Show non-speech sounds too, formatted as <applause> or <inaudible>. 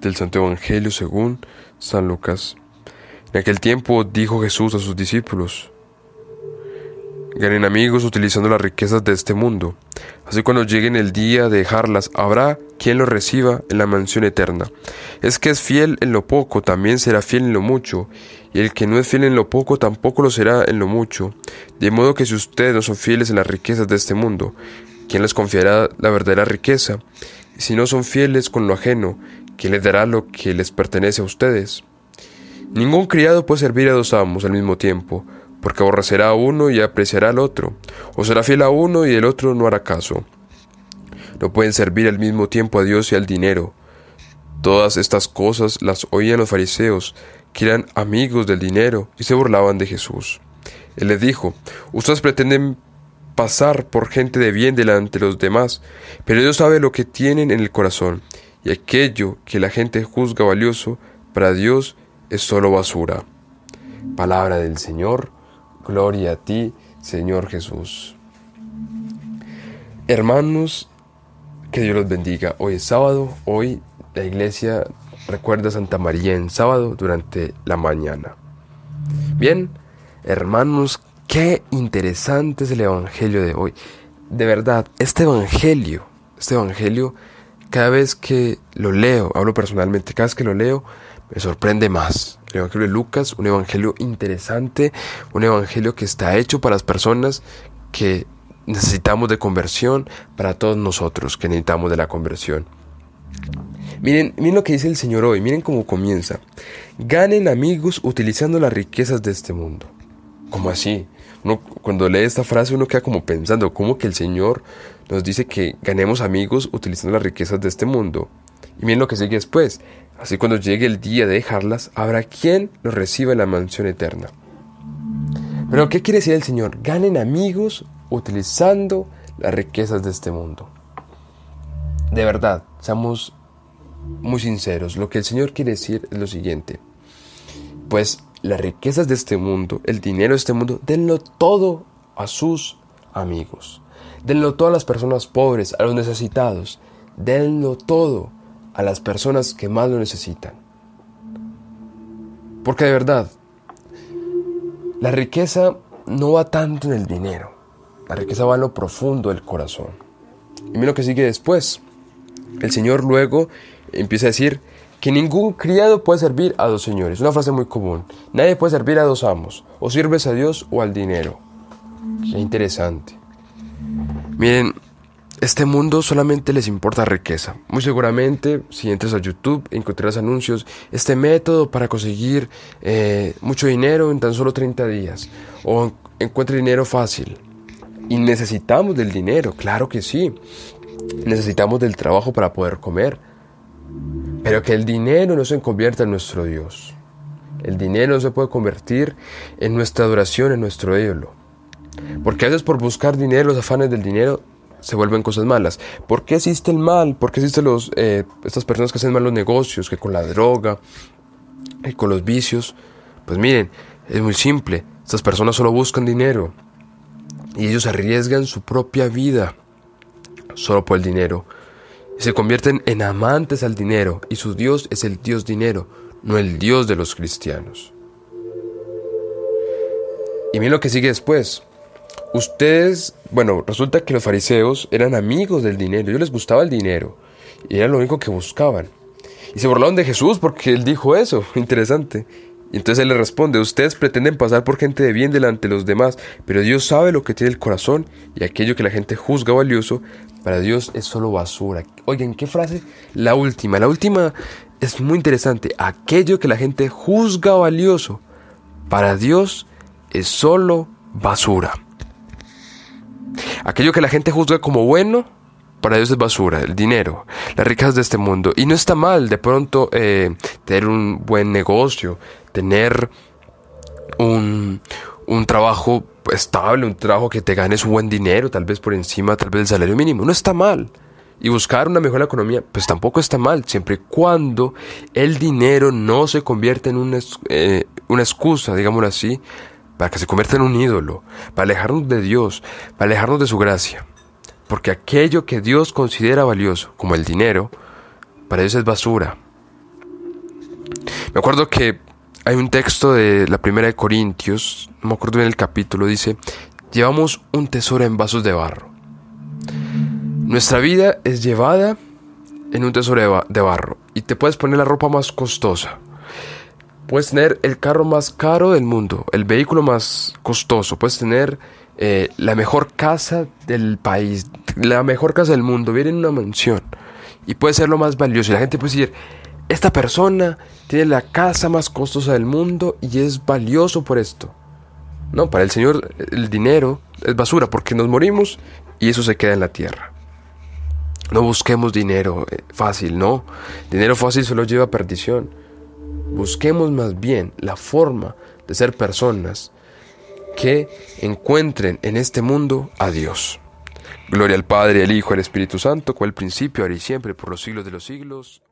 del Santo Evangelio según San Lucas. En aquel tiempo dijo Jesús a sus discípulos, ganen amigos utilizando las riquezas de este mundo, así cuando llegue el día de dejarlas habrá quien los reciba en la mansión eterna. Es que es fiel en lo poco, también será fiel en lo mucho, y el que no es fiel en lo poco tampoco lo será en lo mucho, de modo que si ustedes no son fieles en las riquezas de este mundo, ¿quién les confiará la verdadera riqueza? si no son fieles con lo ajeno, Quién les dará lo que les pertenece a ustedes. Ningún criado puede servir a dos amos al mismo tiempo, porque aborrecerá a uno y apreciará al otro, o será fiel a uno y el otro no hará caso. No pueden servir al mismo tiempo a Dios y al dinero. Todas estas cosas las oían los fariseos, que eran amigos del dinero, y se burlaban de Jesús. Él les dijo, ustedes pretenden pasar por gente de bien delante de los demás, pero Dios sabe lo que tienen en el corazón, y aquello que la gente juzga valioso para Dios es solo basura. Palabra del Señor, gloria a ti, Señor Jesús. Hermanos, que Dios los bendiga. Hoy es sábado, hoy la iglesia recuerda a Santa María en sábado durante la mañana. Bien, hermanos, qué interesante es el Evangelio de hoy. De verdad, este Evangelio, este Evangelio cada vez que lo leo, hablo personalmente, cada vez que lo leo, me sorprende más. El Evangelio de Lucas, un Evangelio interesante, un Evangelio que está hecho para las personas que necesitamos de conversión, para todos nosotros que necesitamos de la conversión. Miren, lo que dice el Señor hoy, miren cómo comienza. Ganen amigos utilizando las riquezas de este mundo. ¿Cómo así? Uno, cuando lee esta frase uno queda como pensando, ¿cómo que el Señor nos dice que ganemos amigos utilizando las riquezas de este mundo? Y miren lo que sigue después. Así cuando llegue el día de dejarlas, habrá quien los reciba en la mansión eterna. Pero ¿qué quiere decir el Señor? Ganen amigos utilizando las riquezas de este mundo. De verdad, seamos muy sinceros. Lo que el Señor quiere decir es lo siguiente. Pues las riquezas de este mundo, el dinero de este mundo, denlo todo a sus amigos. Denlo todo a las personas pobres, a los necesitados. Denlo todo a las personas que más lo necesitan. Porque de verdad, la riqueza no va tanto en el dinero. La riqueza va en lo profundo del corazón. Y mira lo que sigue después. El Señor luego empieza a decir, que ningún criado puede servir a dos señores. Una frase muy común. Nadie puede servir a dos amos. O sirves a Dios o al dinero. Es interesante. Miren, este mundo solamente les importa riqueza. Muy seguramente, si entras a YouTube, encontrarás anuncios. Este método para conseguir eh, mucho dinero en tan solo 30 días. O encuentre dinero fácil. Y necesitamos del dinero, claro que sí. Necesitamos del trabajo para poder comer pero que el dinero no se convierta en nuestro Dios. El dinero no se puede convertir en nuestra adoración, en nuestro ídolo. Porque a veces por buscar dinero, los afanes del dinero se vuelven cosas malas. ¿Por qué existe el mal? ¿Por qué existen los, eh, estas personas que hacen malos negocios, que con la droga, y eh, con los vicios? Pues miren, es muy simple. Estas personas solo buscan dinero. Y ellos arriesgan su propia vida solo por el dinero se convierten en amantes al dinero y su Dios es el Dios dinero, no el Dios de los cristianos. Y miren lo que sigue después. Ustedes, bueno, resulta que los fariseos eran amigos del dinero, Yo les gustaba el dinero y era lo único que buscaban. Y se burlaron de Jesús porque él dijo eso, <laughs> interesante. Y entonces él le responde, ustedes pretenden pasar por gente de bien delante de los demás, pero Dios sabe lo que tiene el corazón y aquello que la gente juzga valioso, para Dios es solo basura. Oigan, ¿qué frase? La última, la última es muy interesante. Aquello que la gente juzga valioso, para Dios es solo basura. Aquello que la gente juzga como bueno, para Dios es basura, el dinero, las ricas de este mundo. Y no está mal de pronto eh, tener un buen negocio, tener un, trabajo estable, un trabajo que te ganes un buen dinero, tal vez por encima, tal vez del salario mínimo. No está mal. Y buscar una mejor economía, pues tampoco está mal, siempre y cuando el dinero no se convierta en una, eh, una excusa, digámoslo así, para que se convierta en un ídolo, para alejarnos de Dios, para alejarnos de su gracia porque aquello que Dios considera valioso, como el dinero, para Dios es basura. Me acuerdo que hay un texto de la primera de Corintios, no me acuerdo bien el capítulo, dice, llevamos un tesoro en vasos de barro. Nuestra vida es llevada en un tesoro de barro y te puedes poner la ropa más costosa. Puedes tener el carro más caro del mundo, el vehículo más costoso, puedes tener eh, la mejor casa del país, la mejor casa del mundo, viene en una mansión y puede ser lo más valioso. Y la gente puede decir, esta persona tiene la casa más costosa del mundo y es valioso por esto. No, para el Señor el dinero es basura porque nos morimos y eso se queda en la tierra. No busquemos dinero eh, fácil, no. Dinero fácil solo lleva a perdición. Busquemos más bien la forma de ser personas que encuentren en este mundo a Dios. Gloria al Padre, al Hijo, al Espíritu Santo, cual principio, ahora y siempre, por los siglos de los siglos.